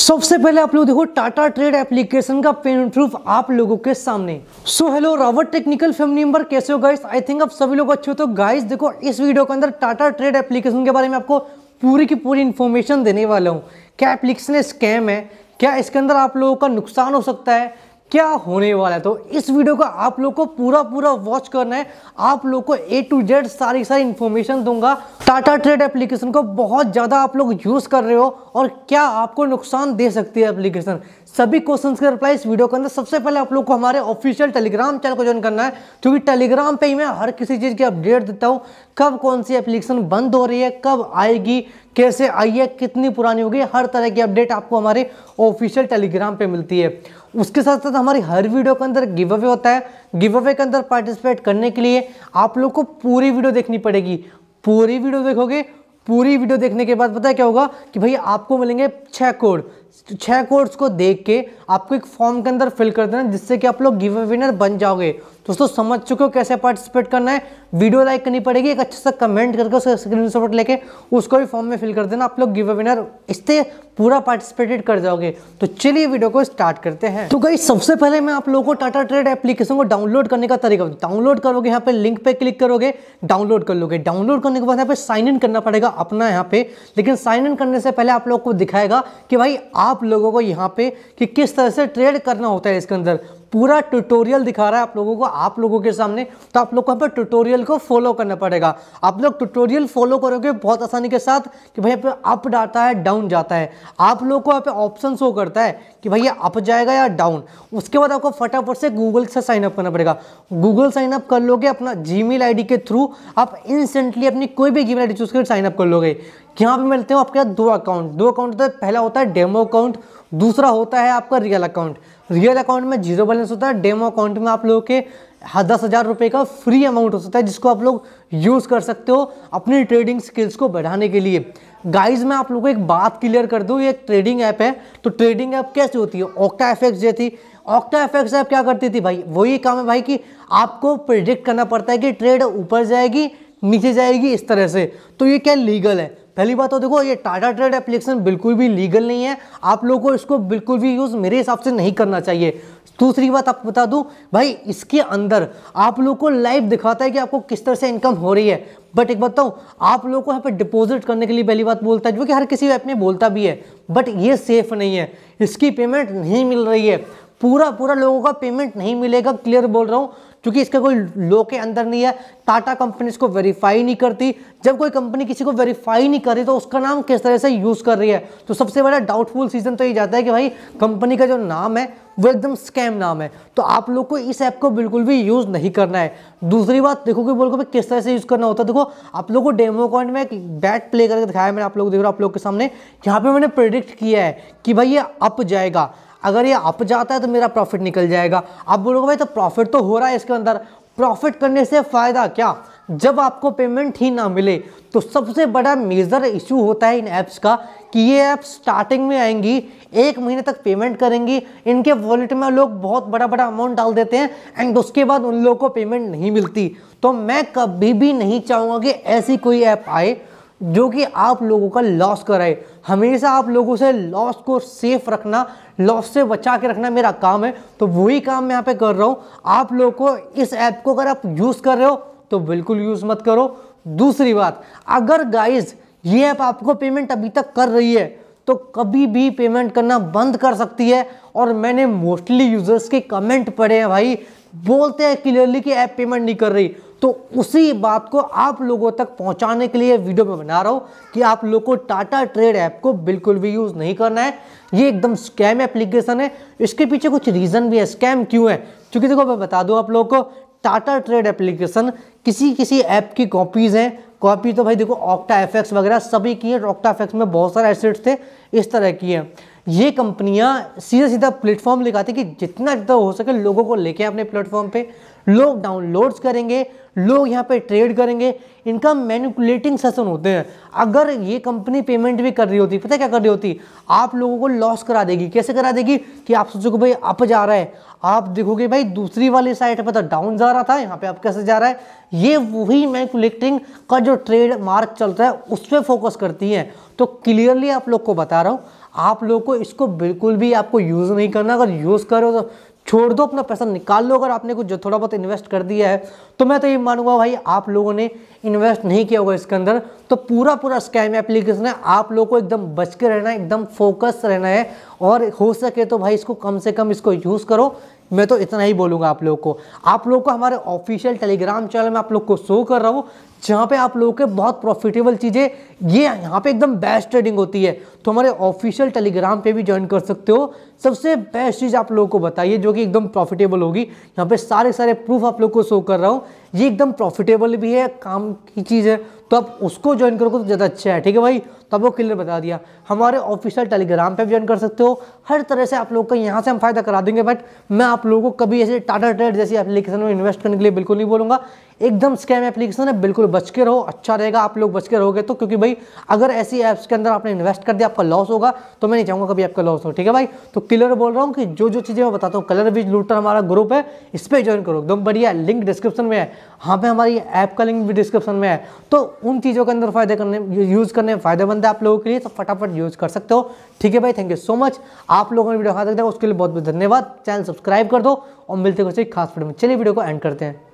सबसे पहले आप लोग देखो टाटा ट्रेड एप्लीकेशन का पेन प्रूफ आप लोगों के सामने so hello Robert technical family member कैसे हो गाइस आई थिंक आप सभी लोग अच्छे हो तो गाइस देखो इस वीडियो के अंदर टाटा ट्रेड एप्लीकेशन के बारे में आपको पूरी की पूरी इन्फॉर्मेशन देने वाला हूँ क्या एप्लीकेशन स्कैम है क्या इसके अंदर आप लोगों का नुकसान हो सकता है क्या होने वाला है तो इस वीडियो का आप लोग को पूरा पूरा वॉच करना है आप लोग को ए टू जेड सारी सारी इन्फॉर्मेशन दूंगा टाटा ट्रेड एप्लीकेशन को बहुत ज़्यादा आप लोग यूज़ कर रहे हो और क्या आपको नुकसान दे सकती है एप्लीकेशन सभी क्वेश्चंस के रिप्लाई इस वीडियो के अंदर सबसे पहले आप लोग को हमारे ऑफिशियल टेलीग्राम चैनल को ज्वाइन करना है क्योंकि टेलीग्राम पे ही मैं हर किसी चीज़ की अपडेट देता हूँ कब कौन सी एप्लीकेशन बंद हो रही है कब आएगी कैसे आई है कितनी पुरानी होगी हर तरह की अपडेट आपको हमारे ऑफिशियल टेलीग्राम पे मिलती है उसके साथ साथ हमारी हर वीडियो के अंदर गिव अवे होता है गिव अवे के अंदर पार्टिसिपेट करने के लिए आप लोग को पूरी वीडियो देखनी पड़ेगी पूरी वीडियो देखोगे पूरी वीडियो देखने के बाद पता है क्या होगा कि भाई आपको मिलेंगे छः कोड छह कोड्स को देख के आपको एक फॉर्म के अंदर फिल कर देना जिससे कि आप लोग गिव विनर बन जाओगे दोस्तों समझ चुके हो कैसे पार्टिसिपेट करना है वीडियो लाइक करनी पड़ेगी एक अच्छे से कमेंट करके उसका स्क्रीन शॉट लेके उसको भी फॉर्म में फिल कर देना आप लोग गिव अनर इससे पूरा पार्टिसिपेटेड कर जाओगे तो चलिए वीडियो को स्टार्ट करते हैं तो गई सबसे पहले मैं आप लोगों को टाटा ट्रेड एप्लीकेशन को डाउनलोड करने का तरीका डाउनलोड करोगे यहाँ पे लिंक पे क्लिक करोगे डाउनलोड कर लोगे डाउनलोड करने के बाद यहाँ पे साइन इन करना पड़ेगा अपना यहाँ पे लेकिन साइन इन करने से पहले आप लोग को दिखाएगा कि भाई आप लोगों को यहाँ पे कि किस तरह से ट्रेड करना होता है इसके अंदर पूरा ट्यूटोरियल दिखा रहा है आप लोगों को आप लोगों के सामने तो आप लोग को अपने ट्यूटोरियल को फॉलो करना पड़ेगा आप लोग ट्यूटोरियल फॉलो करोगे बहुत आसानी के साथ कि भाई यहाँ पे अप डाता है डाउन जाता है आप लोग को यहाँ पे ऑप्शन शो करता है कि भाई ये अप जाएगा या डाउन उसके बाद आपको फटाफट से गूगल से साइन अप करना पड़ेगा गूगल साइन अप कर लोगे अपना जी मेल के थ्रू आप इंस्टेंटली अपनी कोई भी जी मेल आई चूज कर साइन अप कर लोगे यहाँ पे मिलते हैं आपके दो अकाउंट दो अकाउंट होता है पहला होता है डेमो अकाउंट दूसरा होता है आपका रियल अकाउंट रियल अकाउंट में जीरो बैलेंस होता है डेमो अकाउंट में आप लोगों के हाँ, दस हज़ार रुपये का फ्री अमाउंट हो सकता है जिसको आप लोग यूज़ कर सकते हो अपनी ट्रेडिंग स्किल्स को बढ़ाने के लिए गाइज मैं आप लोगों को एक बात क्लियर कर दूँ ये एक ट्रेडिंग ऐप है तो ट्रेडिंग ऐप कैसे होती है ऑक्टा एफेक्स जो थी ऑक्टा एफेक्स ऐप क्या करती थी भाई वही काम है भाई कि आपको प्रिडिक्ट करना पड़ता है कि ट्रेड ऊपर जाएगी नीचे जाएगी इस तरह से तो ये क्या लीगल है पहली बात तो देखो ये टाटा ट्रेड एप्लीकेशन बिल्कुल भी लीगल नहीं है आप लोगों को इसको बिल्कुल भी यूज़ मेरे हिसाब से नहीं करना चाहिए दूसरी बात आपको बता दूं भाई इसके अंदर आप लोग को लाइव दिखाता है कि आपको किस तरह से इनकम हो रही है बट एक बताऊँ तो, आप लोग को यहाँ पे डिपॉजिट करने के लिए पहली बात बोलता है जो कि हर किसी ऐप में बोलता भी है बट ये सेफ नहीं है इसकी पेमेंट नहीं मिल रही है पूरा पूरा लोगों का पेमेंट नहीं मिलेगा क्लियर बोल रहा हूँ क्योंकि इसका कोई लो के अंदर नहीं है टाटा कंपनी इसको वेरीफाई नहीं करती जब कोई कंपनी किसी को वेरीफाई नहीं कर रही तो उसका नाम किस तरह से यूज़ कर रही है तो सबसे बड़ा डाउटफुल सीजन तो ये जाता है कि भाई कंपनी का जो नाम है वो एकदम स्कैम नाम है तो आप लोग को इस ऐप को बिल्कुल भी यूज़ नहीं करना है दूसरी बात देखो कि बोलो भाई किस तरह से यूज़ करना होता है देखो आप लोग को डेमो कॉइंट में एक बैट प्ले करके दिखाया मैंने आप लोग देख रहे हो आप लोग के सामने यहाँ पे मैंने प्रिडिक्ट किया है कि भाई ये अप जाएगा अगर ये अप जाता है तो मेरा प्रॉफिट निकल जाएगा आप बोलोगे भाई तो प्रॉफिट तो हो रहा है इसके अंदर प्रॉफिट करने से फ़ायदा क्या जब आपको पेमेंट ही ना मिले तो सबसे बड़ा मेजर इशू होता है इन ऐप्स का कि ये ऐप स्टार्टिंग में आएंगी एक महीने तक पेमेंट करेंगी इनके वॉलेट में लोग बहुत बड़ा बड़ा अमाउंट डाल देते हैं एंड उसके बाद उन लोगों को पेमेंट नहीं मिलती तो मैं कभी भी नहीं चाहूँगा कि ऐसी कोई ऐप आए जो कि आप लोगों का लॉस कराए हमेशा आप लोगों से लॉस को सेफ रखना लॉस से बचा के रखना मेरा काम है तो वही काम मैं यहाँ पे कर रहा हूँ आप लोगों को इस ऐप को अगर आप यूज़ कर रहे हो तो बिल्कुल यूज़ मत करो दूसरी बात अगर गाइज ये ऐप आपको पेमेंट अभी तक कर रही है तो कभी भी पेमेंट करना बंद कर सकती है और मैंने मोस्टली यूज़र्स के कमेंट पढ़े हैं भाई बोलते हैं क्लियरली कि ऐप पेमेंट नहीं कर रही तो उसी बात को आप लोगों तक पहुंचाने के लिए वीडियो में बना रहा हूँ कि आप लोगों को टाटा ट्रेड ऐप को बिल्कुल भी यूज़ नहीं करना है ये एकदम स्कैम एप्लीकेशन है इसके पीछे कुछ रीज़न भी है स्कैम क्यों है क्योंकि देखो मैं बता दूँ आप लोगों को टाटा ट्रेड एप्लीकेशन किसी किसी ऐप की कॉपीज़ हैं कॉपी तो भाई देखो ऑक्टा एफेक्स वगैरह सभी की है ऑक्टा एफेक्स में बहुत सारे एसेट्स थे इस तरह की हैं ये कंपनियां सीधा सीधा प्लेटफॉर्म लगाती कि जितना ज़्यादा हो सके लोगों को लेके अपने प्लेटफॉर्म पे लोग डाउनलोड्स करेंगे लोग यहाँ पे ट्रेड करेंगे इनका मैनिकुलेटिंग सेशन होते हैं अगर ये कंपनी पेमेंट भी कर रही होती पता है क्या कर रही होती आप लोगों को लॉस करा देगी कैसे करा देगी कि आप सोचोगे भाई अप जा रहा है आप देखोगे भाई दूसरी वाली साइड पर तो डाउन जा रहा था यहाँ पे आप कैसे जा रहा है ये वही मैनिकुलेटिंग का जो ट्रेड मार्क चलता है उस पर फोकस करती है तो क्लियरली आप लोग को बता रहा हूँ आप लोग को इसको बिल्कुल भी आपको यूज़ नहीं करना अगर यूज़ करो तो छोड़ दो अपना पैसा निकाल लो अगर आपने कुछ जो थोड़ा बहुत इन्वेस्ट कर दिया है तो मैं तो ये मानूंगा भाई आप लोगों ने इन्वेस्ट नहीं किया होगा इसके अंदर तो पूरा पूरा स्कैम एप्लीकेशन है आप लोगों को एकदम बच के रहना है एकदम फोकस रहना है और हो सके तो भाई इसको कम से कम इसको यूज़ करो मैं तो इतना ही बोलूँगा आप लोग को आप लोग को हमारे ऑफिशियल टेलीग्राम चैनल में आप लोग को शो कर रहा हूँ जहाँ पे आप लोगों के बहुत प्रॉफिटेबल चीज़ें ये यहाँ पे एकदम बेस्ट ट्रेडिंग होती है तो हमारे ऑफिशियल टेलीग्राम पे भी ज्वाइन कर सकते हो सबसे बेस्ट चीज़ आप लोगों को बताइए जो कि एकदम प्रॉफिटेबल होगी यहाँ पे सारे सारे प्रूफ आप लोग को शो कर रहा हूँ ये एकदम प्रॉफिटेबल भी है काम की चीज़ है तो आप उसको ज्वाइन करोगे तो ज़्यादा अच्छा है ठीक है भाई तो आपको क्लियर बता दिया हमारे ऑफिशियल टेलीग्राम पे ज्वाइन कर सकते हो हर तरह से आप लोग का यहाँ से हम फायदा करा देंगे बट मैं आप लोगों को कभी ऐसे टाटा ट्रेड जैसी एप्लीकेशन में इन्वेस्ट करने के लिए बिल्कुल नहीं बोलूँगा एकदम स्कैम एप्लीकेशन है बिल्कुल बच के रहो अच्छा रहेगा आप लोग बच के रहोगे तो क्योंकि भाई अगर ऐसी ऐप्स के अंदर आपने इन्वेस्ट कर दिया आपका लॉस होगा तो मैं नहीं चाहूँगा कभी आपका लॉस हो ठीक है भाई तो क्लियर बोल रहा हूँ कि जो जो चीज़ें मैं बताता हूँ कलर बीज लूटर हमारा ग्रुप है इस पर ज्वाइन करो एकदम बढ़िया लिंक डिस्क्रिप्शन में है हाँ पे हमारी ऐप का लिंक भी डिस्क्रिप्शन में है तो उन चीज़ों के अंदर फायदे करने यूज़ करने फ़ायदेमंद है आप लोगों के लिए तो फटाफट यूज़ कर सकते हो ठीक है भाई थैंक यू सो मच आप लोगों ने वीडियो खा सकते हैं उसके लिए बहुत बहुत धन्यवाद चैनल सब्सक्राइब कर दो और मिलते हैं कुछ खास वीडियो में चलिए वीडियो को एंड करते हैं